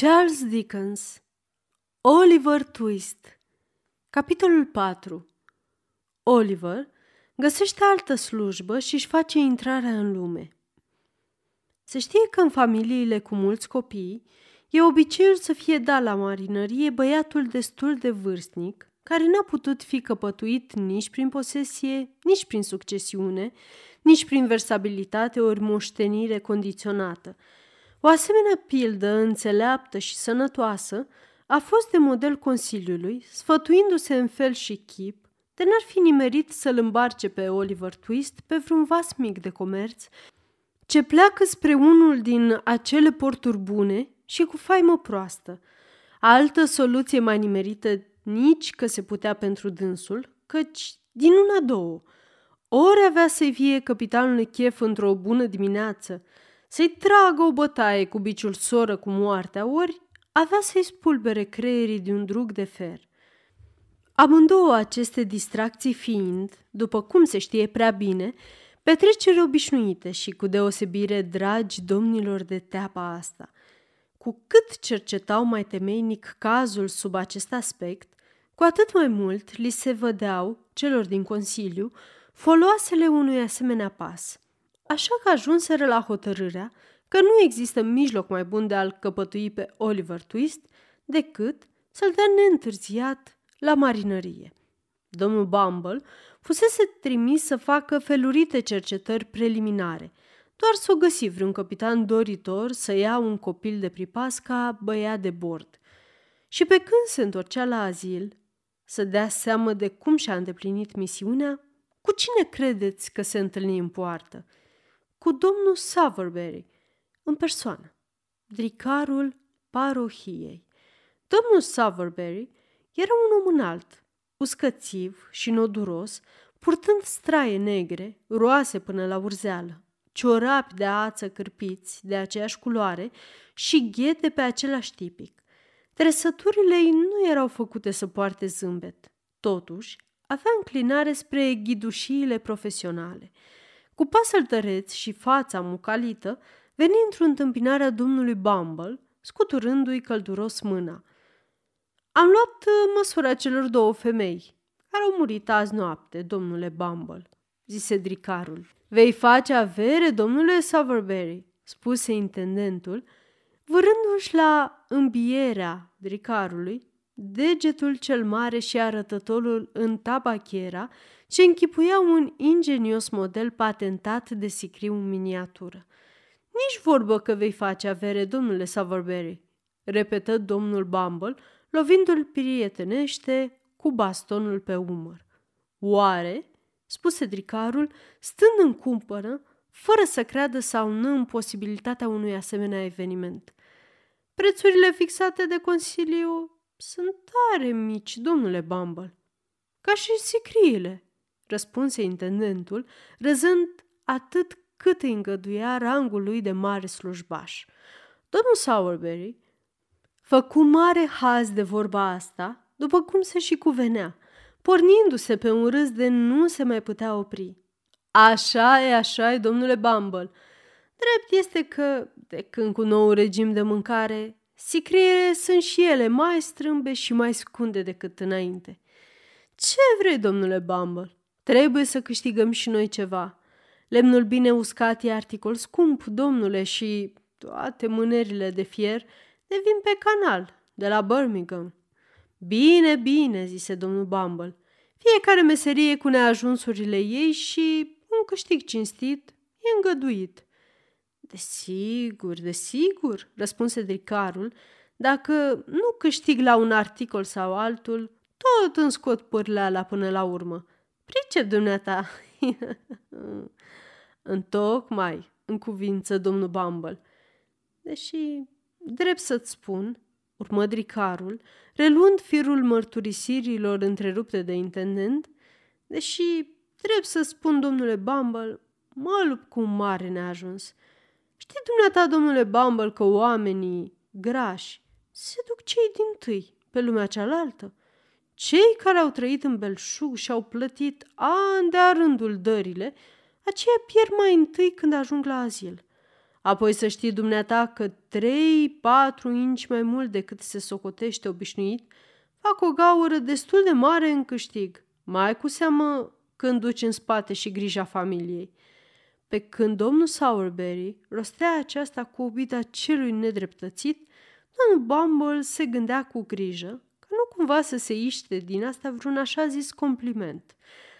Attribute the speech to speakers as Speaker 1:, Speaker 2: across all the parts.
Speaker 1: Charles Dickens Oliver Twist Capitolul 4 Oliver găsește altă slujbă și își face intrarea în lume. Se știe că în familiile cu mulți copii e obiceiul să fie dat la marinărie băiatul destul de vârstnic, care n-a putut fi căpătuit nici prin posesie, nici prin succesiune, nici prin versabilitate ori moștenire condiționată – o asemenea pildă înțeleaptă și sănătoasă a fost de model Consiliului, sfătuindu-se în fel și chip, de n-ar fi nimerit să-l îmbarce pe Oliver Twist pe vreun vas mic de comerț, ce pleacă spre unul din acele porturi bune și cu faimă proastă. Altă soluție mai nimerită nici că se putea pentru dânsul, căci din una două. Ori avea să fie capitanul chef într-o bună dimineață – să-i tragă o bătaie cu biciul soră cu moartea, ori avea să-i spulbere creierii de un drug de fer. Amândouă aceste distracții fiind, după cum se știe prea bine, petreceri obișnuite și cu deosebire dragi domnilor de teapa asta. Cu cât cercetau mai temeinic cazul sub acest aspect, cu atât mai mult li se vădeau, celor din Consiliu, foloasele unui asemenea pas – Așa că ajunseră la hotărârea că nu există mijloc mai bun de a-l căpătui pe Oliver Twist decât să-l dea neîntârziat la marinărie. Domnul Bumble fusese trimis să facă felurite cercetări preliminare, doar să o găsi vreun capitan doritor să ia un copil de pripas ca băia de bord. Și pe când se întorcea la azil, să dea seamă de cum și-a îndeplinit misiunea, cu cine credeți că se întâlni în poartă – cu domnul Saverberry, în persoană, dricarul parohiei. Domnul Saverberry era un om înalt, uscățiv și noduros, purtând straie negre, roase până la urzeală, ciorapi de ață cârpiți de aceeași culoare și ghete pe același tipic. Tresăturile ei nu erau făcute să poarte zâmbet. Totuși, avea înclinare spre ghidușiile profesionale – cu pas altăreț și fața mucalită, veni într-o întâmpinare domnului Bumble, scuturându-i călduros mâna. Am luat uh, măsura celor două femei, care au murit azi noapte, domnule Bumble, zise dricarul. Vei face avere, domnule Sowerberry, spuse intendentul, vârându-și la îmbierea dricarului degetul cel mare și arătătorul în tabachiera ce închipuia un ingenios model patentat de sicriu în miniatură. Nici vorbă că vei face avere, domnule Savorberry, repetă domnul Bumble, lovindu-l prietenește cu bastonul pe umăr. Oare, spuse dricarul, stând în cumpără, fără să creadă sau nu în posibilitatea unui asemenea eveniment. Prețurile fixate de Consiliu sunt tare mici, domnule Bumble, ca și sicriile răspunse intendentul, răzând atât cât îi îngăduia rangul lui de mare slujbaș. Domnul Sowerberry făcu mare haz de vorba asta, după cum se și cuvenea, pornindu-se pe un râs de nu se mai putea opri. Așa e, așa e, domnule Bumble. Drept este că, de când cu nou regim de mâncare, sicriele sunt și ele mai strâmbe și mai scunde decât înainte. Ce vrei, domnule Bumble? Trebuie să câștigăm și noi ceva. Lemnul bine uscat e articol scump, domnule, și toate mânerile de fier ne vin pe canal, de la Birmingham. Bine, bine, zise domnul Bumble. Fiecare meserie cu neajunsurile ei și un câștig cinstit e îngăduit. Desigur, desigur, răspunse dricarul, dacă nu câștig la un articol sau altul, tot îmi scot pârleala până la urmă. Pricep dumneata! Întocmai, în cuvință, domnul Bumble. Deși, drept să-ți spun, urmă dricarul, reluând firul mărturisirilor întrerupte de intendent, deși, drept să spun, domnule Bumble, mă lupt cu un mare neajuns. Știi dumneata, domnule Bumble, că oamenii grași se duc cei din tâi pe lumea cealaltă?" Cei care au trăit în belșug și au plătit ani de-a rândul dările, aceia pierd mai întâi când ajung la azil. Apoi să știi dumneata că 3-4 inci mai mult decât se socotește obișnuit, fac o gaură destul de mare în câștig, mai cu seamă când duci în spate și grija familiei. Pe când domnul Sowerberry rostea aceasta cu obida celui nedreptățit, domnul Bumble se gândea cu grijă cumva să se iște din asta vreun așa zis compliment,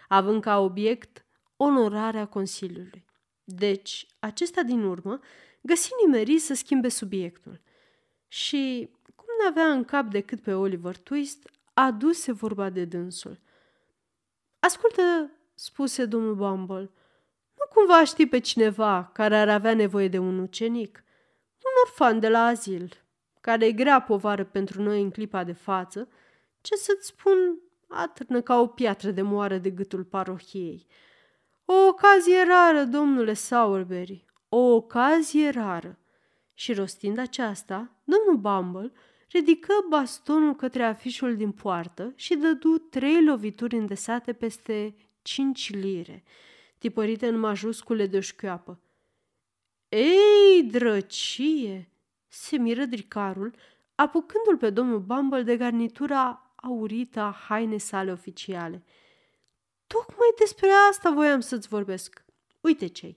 Speaker 1: având ca obiect onorarea Consiliului. Deci, acesta din urmă găsi nimerii să schimbe subiectul. Și, cum n-avea în cap decât pe Oliver Twist, aduse vorba de dânsul. Ascultă, spuse domnul Bumble, nu cumva știi pe cineva care ar avea nevoie de un ucenic? Un orfan de la azil, care e grea povară pentru noi în clipa de față ce să-ți spun, atârnă ca o piatră de moară de gâtul parohiei. O ocazie rară, domnule Sowerberry, o ocazie rară. Și rostind aceasta, domnul Bumble ridică bastonul către afișul din poartă și dădu trei lovituri îndesate peste cinci lire, tipărite în majuscule de șchioapă. Ei, drăcie!" se miră dricarul, apucându-l pe domnul Bumble de garnitura aurita haine sale oficiale. Tocmai despre asta voiam să-ți vorbesc. Uite ce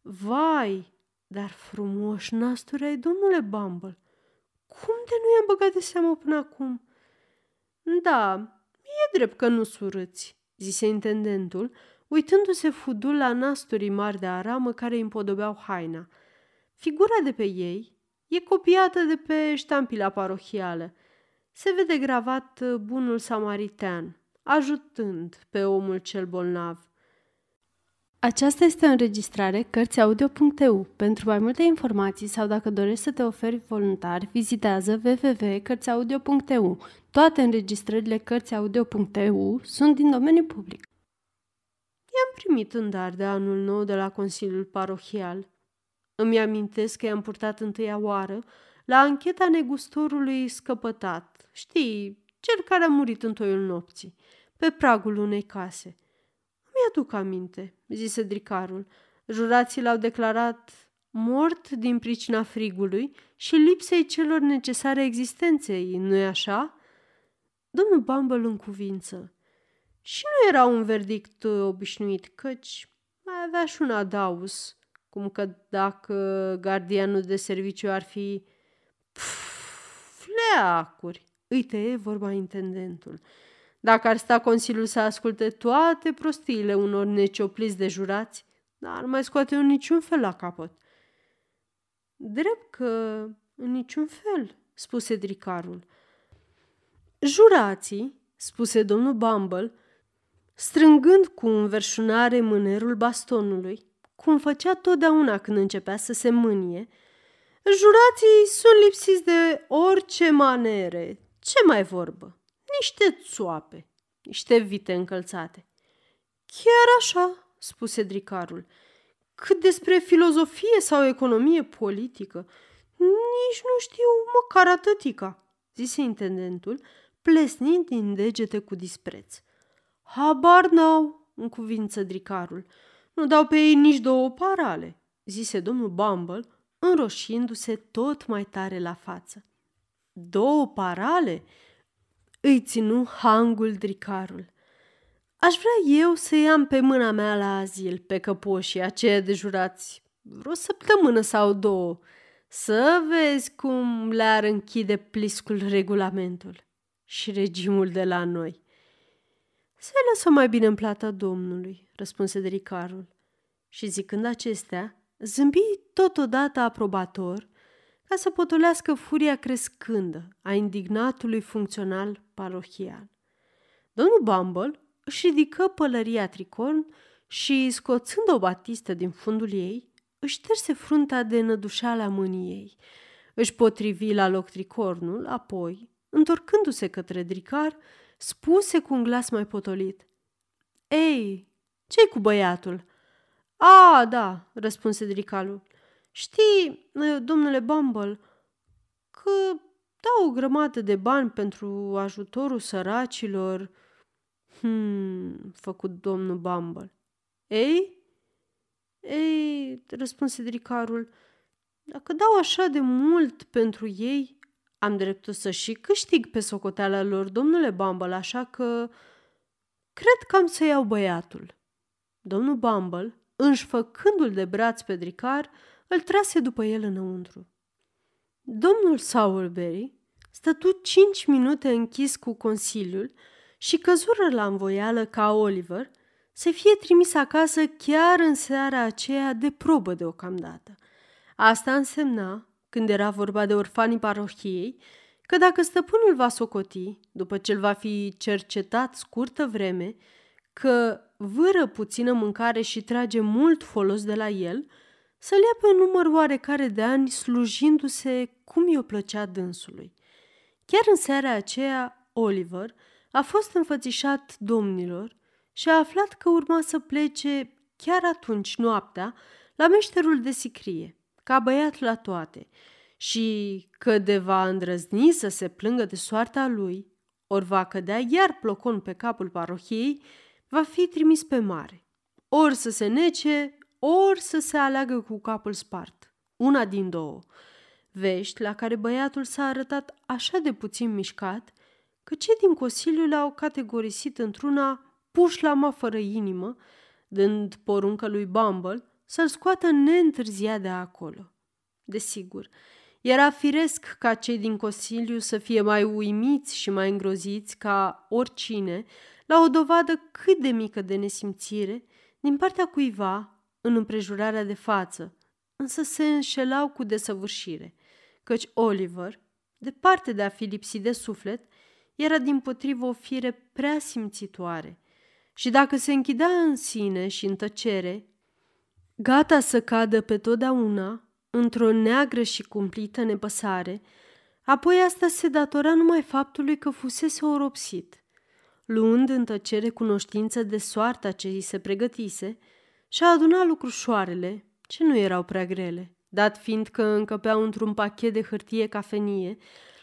Speaker 1: Vai, dar frumoși nasturi ai, domnule Bumble. Cum de nu i-am băgat de seamă până acum? Da, e drept că nu surâți, zise intendentul, uitându-se fudul la nasturii mari de aramă care îi împodobeau haina. Figura de pe ei e copiată de pe ștampila parohială – se vede gravat uh, bunul samaritean, ajutând pe omul cel bolnav. Aceasta este o înregistrare Cărțiaudio.eu. Pentru mai multe informații sau dacă dorești să te oferi voluntar, vizitează www.cărțiaudio.eu. Toate înregistrările Cărțiaudio.eu sunt din domeniu public. I-am primit în dar de anul nou de la Consiliul Parohial. Îmi amintesc că i-am purtat întâia oară la ancheta negustorului scăpătat, Știi, cel care a murit în toiul nopții, pe pragul unei case. Îmi aduc aminte, zise dricarul. Jurații l-au declarat mort din pricina frigului și lipsei celor necesare existenței, nu-i așa? Domnul Bumble în cuvință. Și nu era un verdict uh, obișnuit, căci mai avea și un adaus, cum că dacă gardianul de serviciu ar fi... Pf, fleacuri! Îi tăie vorba intendentul. Dacă ar sta Consiliul să asculte toate prostiile unor neciopliți de jurați, n-ar mai scoate în niciun fel la capăt. Drept că în niciun fel, spuse dricarul. Jurații, spuse domnul Bumble, strângând cu înverșunare mânerul bastonului, cum făcea totdeauna când începea să se mânie, jurații sunt lipsiți de orice manere, ce mai vorbă? Niște țoape, niște vite încălțate. Chiar așa, spuse dricarul. Cât despre filozofie sau economie politică, nici nu știu măcar atâtica, zise intendentul, plesnind din degete cu dispreț. Habar n-au, încuvință dricarul. Nu dau pe ei nici două parale, zise domnul Bumble, înroșindu-se tot mai tare la față două parale? Îi ținu hangul dricarul. Aș vrea eu să iau pe mâna mea la azil pe căpoșii aceia de jurați, vreo săptămână sau două, să vezi cum le-ar închide pliscul regulamentul și regimul de la noi. Se lăsă mai bine în plata domnului, răspunse dricarul. Și zicând acestea, zâmbi totodată aprobator ca să potolească furia crescândă a indignatului funcțional parohial. Domnul Bumble își ridică pălăria tricorn și, scoțând o batistă din fundul ei, își șterse frunta de nădușala mâniei. Își potrivi la loc tricornul, apoi, întorcându-se către Dricar, spuse cu un glas mai potolit. Ei, ce cu băiatul?" A, da," răspunse Dricalul. Știi, domnule Bumble, că dau o grămadă de bani pentru ajutorul săracilor. Hmm, făcut domnul Bumble. Ei? Ei, răspunse dricarul, dacă dau așa de mult pentru ei, am dreptul să și câștig pe socoteala lor, domnule Bumble, așa că cred că am să iau băiatul. Domnul Bumble, înșfăcându-l de braț pe dricar, îl trase după el înăuntru. Domnul Sowerberry stătu cinci minute închis cu Consiliul și căzură la învoială ca Oliver să fie trimis acasă chiar în seara aceea de probă deocamdată. Asta însemna, când era vorba de orfanii parohiei, că dacă stăpânul va socoti, după ce îl va fi cercetat scurtă vreme, că vâră puțină mâncare și trage mult folos de la el – să lea pe un număr oarecare de ani slujindu-se cum i-o plăcea dânsului. Chiar în seara aceea, Oliver a fost înfățișat domnilor și a aflat că urma să plece chiar atunci noaptea la meșterul de sicrie, ca băiat la toate, și că de va îndrăzni să se plângă de soarta lui, ori va cădea iar plocon pe capul parohiei, va fi trimis pe mare, ori să se nece, ori să se aleagă cu capul spart. Una din două. Vești la care băiatul s-a arătat așa de puțin mișcat, că cei din Consiliu l-au categorisit într-una puș la mă fără inimă, dând poruncă lui Bumble să-l scoată neîntârzia de acolo. Desigur, era firesc ca cei din Consiliu să fie mai uimiți și mai îngroziți ca oricine la o dovadă cât de mică de nesimțire din partea cuiva în împrejurarea de față, însă se înșelau cu desăvârșire, căci Oliver, departe de a fi lipsit de suflet, era din potrivă o fire prea simțitoare și dacă se închidea în sine și în tăcere, gata să cadă pe totdeauna într-o neagră și cumplită nepăsare, apoi asta se datora numai faptului că fusese oropsit. Luând în tăcere cunoștință de soarta ce îi se pregătise, și a adunat lucrușoarele, ce nu erau prea grele, dat fiind că încăpeau într-un pachet de hârtie cafenie,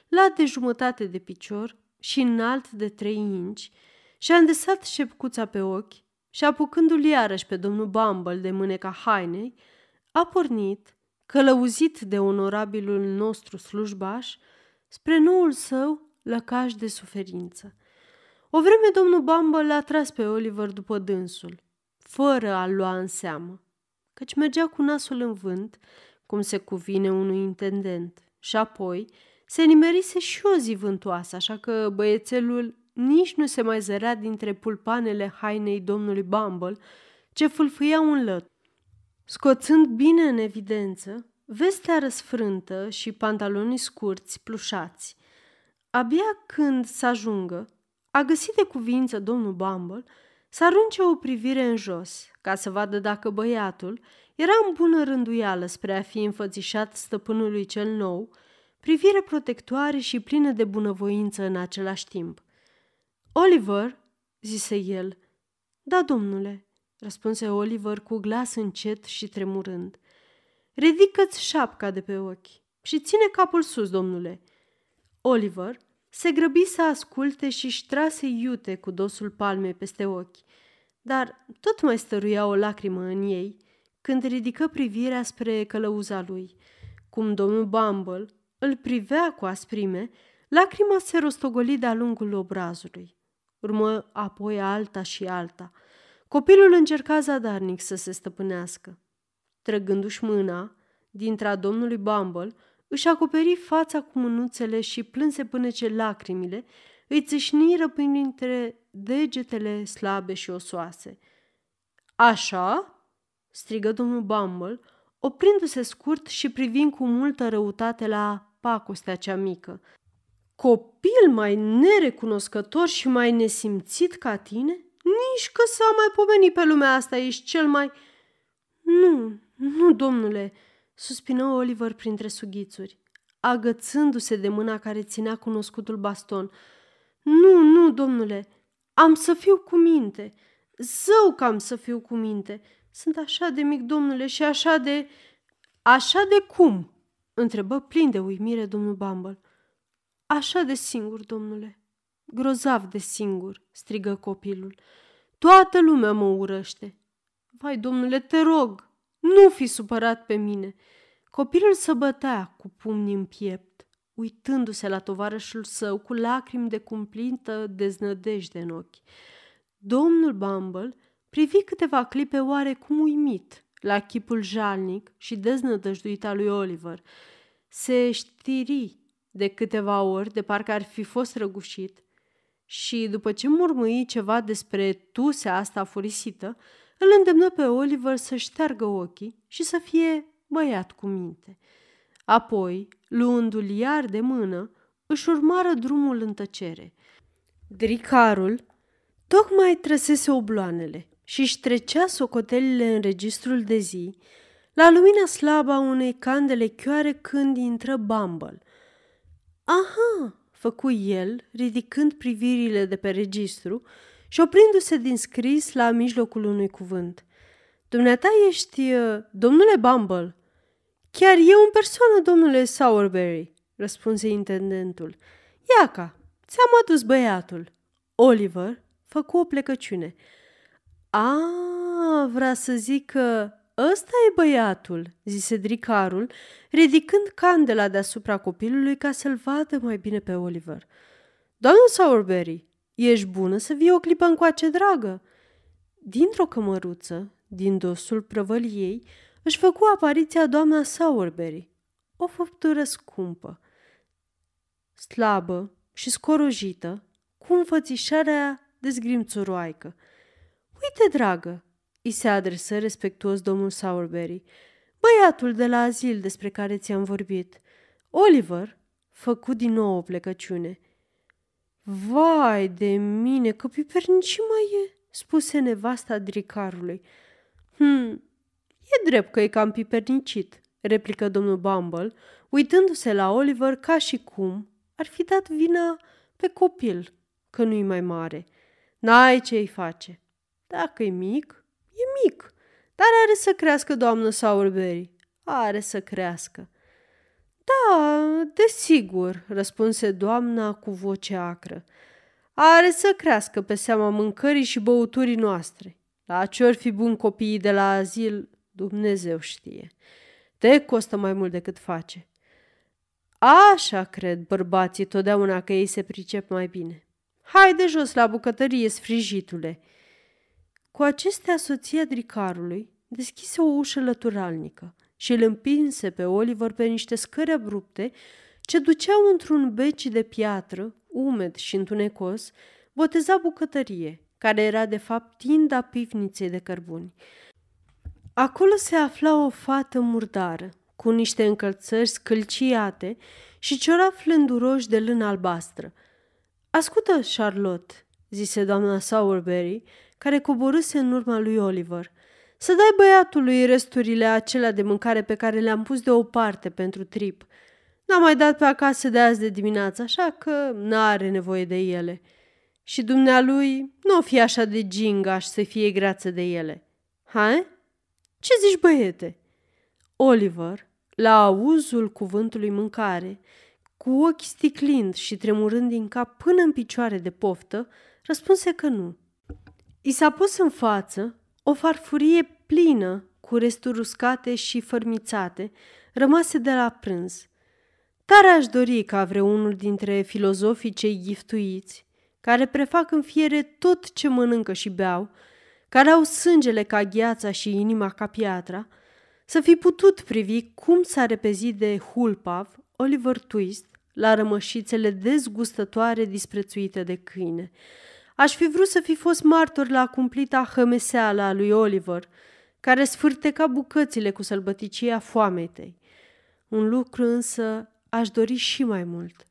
Speaker 1: lat de jumătate de picior și înalt de trei inci, și-a îndesat șepcuța pe ochi și apucându-l iarăși pe domnul Bumble de mâneca hainei, a pornit, călăuzit de onorabilul nostru slujbaș, spre noul său lăcaș de suferință. O vreme domnul Bumble l-a tras pe Oliver după dânsul, fără a lua în seamă, căci mergea cu nasul în vânt, cum se cuvine unui intendent, și apoi se nimerise și o zi vântoasă, așa că băiețelul nici nu se mai zărea dintre pulpanele hainei domnului Bumble, ce fâlfâia un lăt. Scoțând bine în evidență, vestea răsfrântă și pantalonii scurți, plușați. Abia când s ajungă, a găsit de cuvință domnul Bumble – să arunce o privire în jos, ca să vadă dacă băiatul era în bună rânduială spre a fi înfățișat stăpânului cel nou, privire protectoare și plină de bunăvoință în același timp. Oliver, zise el. Da, domnule, răspunse Oliver cu glas încet și tremurând. Ridică-ți șapca de pe ochi și ține capul sus, domnule. Oliver se grăbi să asculte și își trase iute cu dosul palmei peste ochi, dar tot mai stăruia o lacrimă în ei când ridică privirea spre călăuza lui. Cum domnul Bumble îl privea cu asprime, lacrima se rostogoli de-a lungul obrazului. Urmă apoi alta și alta. Copilul încerca zadarnic să se stăpânească. Trăgându-și mâna, dintre a domnului Bumble, își acoperi fața cu mânuțele și plânse până ce lacrimile îi țâșniră printre degetele slabe și osoase. Așa?" strigă domnul Bumble, oprindu-se scurt și privind cu multă răutate la pacostea cea mică. Copil mai nerecunoscător și mai nesimțit ca tine? Nici că s-a mai pomenit pe lumea asta, ești cel mai... Nu, nu, domnule, suspină Oliver printre sughițuri, agățându-se de mâna care ținea cunoscutul baston. Nu, nu, domnule, am să fiu cu minte. Zău că am să fiu cu minte. Sunt așa de mic, domnule, și așa de... Așa de cum? Întrebă plin de uimire domnul Bumble. Așa de singur, domnule. Grozav de singur, strigă copilul. Toată lumea mă urăște. Vai, domnule, te rog, nu fi supărat pe mine!" Copilul să bătea cu pumnii în piept, uitându-se la tovarășul său cu lacrimi de cumplintă deznădejde în ochi. Domnul Bumble privi câteva clipe oarecum uimit la chipul jalnic și deznădăjduit al lui Oliver. Se știri de câteva ori de parcă ar fi fost răgușit și, după ce murmâi ceva despre tusea asta furisită, îl îndemnă pe Oliver să șteargă ochii și să fie băiat cu minte. Apoi, luându-l iar de mână, își urmară drumul în tăcere. Dricarul tocmai trăsese obloanele și își trecea socotelile în registrul de zi, la lumina slabă a unei candele chioare când intră Bumble. Aha, făcu el, ridicând privirile de pe registru, și oprindu-se din scris la mijlocul unui cuvânt. Dumneata ești, uh, domnule Bumble? Chiar eu în persoană, domnule Sowerberry, răspunse intendentul. Iaca, ți-am adus băiatul. Oliver făcu o plecăciune. A, vrea să zic că ăsta e băiatul, zise dricarul, ridicând candela deasupra copilului ca să-l vadă mai bine pe Oliver. Domnul Sowerberry, Ești bună să vii o clipă încoace, dragă!" Dintr-o cămăruță, din dosul prăvăliei, își făcu apariția doamna Sowerberry, o făptură scumpă, slabă și scorojită, cu înfățișarea dezgrimțuroaică. Uite, dragă!" îi se adresă respectuos domnul Sowerberry, băiatul de la azil despre care ți-am vorbit. Oliver făcut din nou o plecăciune – Vai de mine, că pipernici mai e, spuse nevasta dricarului. Hm, e drept că e cam pipernicit, replică domnul Bumble, uitându-se la Oliver ca și cum ar fi dat vina pe copil, că nu-i mai mare. N-ai ce-i face. Dacă e mic, e mic, dar are să crească, doamnă Sowerberry, are să crească. Da, desigur, răspunse doamna cu voce acră. Are să crească pe seama mâncării și băuturii noastre. La ce ori fi bun copiii de la azil, Dumnezeu știe. Te costă mai mult decât face. Așa cred bărbații totdeauna că ei se pricep mai bine. Hai de jos la bucătărie, sfrijitule!" Cu acestea, soția dricarului deschise o ușă lăturalnică și îl împinse pe Oliver pe niște scări abrupte ce duceau într-un beci de piatră, umed și întunecos, boteza bucătărie, care era de fapt tinda pivniței de cărbuni. Acolo se afla o fată murdară, cu niște încălțări scâlciate și ciorafi flânduroși de lână albastră. Ascută, Charlotte," zise doamna Sowerberry, care coborâse în urma lui Oliver – să dai băiatului resturile acelea de mâncare pe care le-am pus deoparte pentru trip. N-am mai dat pe acasă de azi de dimineață, așa că n-are nevoie de ele. Și dumnealui nu o fi așa de gingaș să fie grață de ele. Hai? Eh? Ce zici, băiete? Oliver, la auzul cuvântului mâncare, cu ochi sticlind și tremurând din cap până în picioare de poftă, răspunse că nu. I s-a pus în față o farfurie plină cu resturi uscate și fărmițate, rămase de la prânz. Tare aș dori ca vreunul dintre filozofii cei giftuiți, care prefac în fiere tot ce mănâncă și beau, care au sângele ca gheața și inima ca piatra, să fi putut privi cum s-a repezit de Hulpav, Oliver Twist, la rămășițele dezgustătoare disprețuite de câine. Aș fi vrut să fi fost martor la cumplita hămeseală a lui Oliver – care sfârteca bucățile cu sălbăticia foametei. Un lucru însă aș dori și mai mult,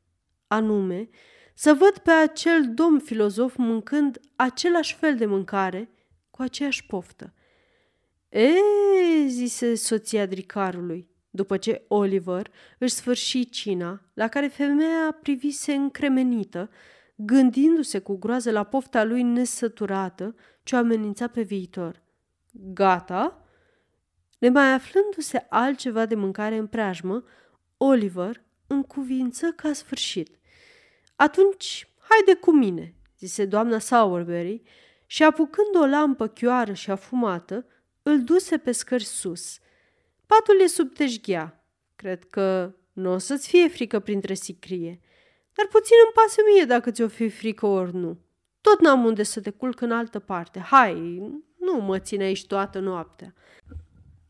Speaker 1: anume să văd pe acel domn filozof mâncând același fel de mâncare cu aceeași poftă. E, zise soția dricarului, după ce Oliver își sfârși cina, la care femeia privise încremenită, gândindu-se cu groază la pofta lui nesăturată ce o amenința pe viitor. Gata! Nemai aflându-se altceva de mâncare în preajmă, Oliver încuvință ca sfârșit. Atunci, haide cu mine, zise doamna Sowerberry și apucând o lampă chioară și afumată, îl duse pe scări sus. Patul e sub teșghea. Cred că nu o să-ți fie frică printre sicrie. Dar puțin îmi pasă mie dacă ți-o fi frică ori nu. Tot n-am unde să te culc în altă parte. Hai, nu mă ține aici toată noaptea.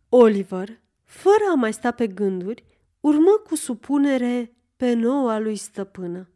Speaker 1: Oliver, fără a mai sta pe gânduri, urmă cu supunere pe noua lui stăpână.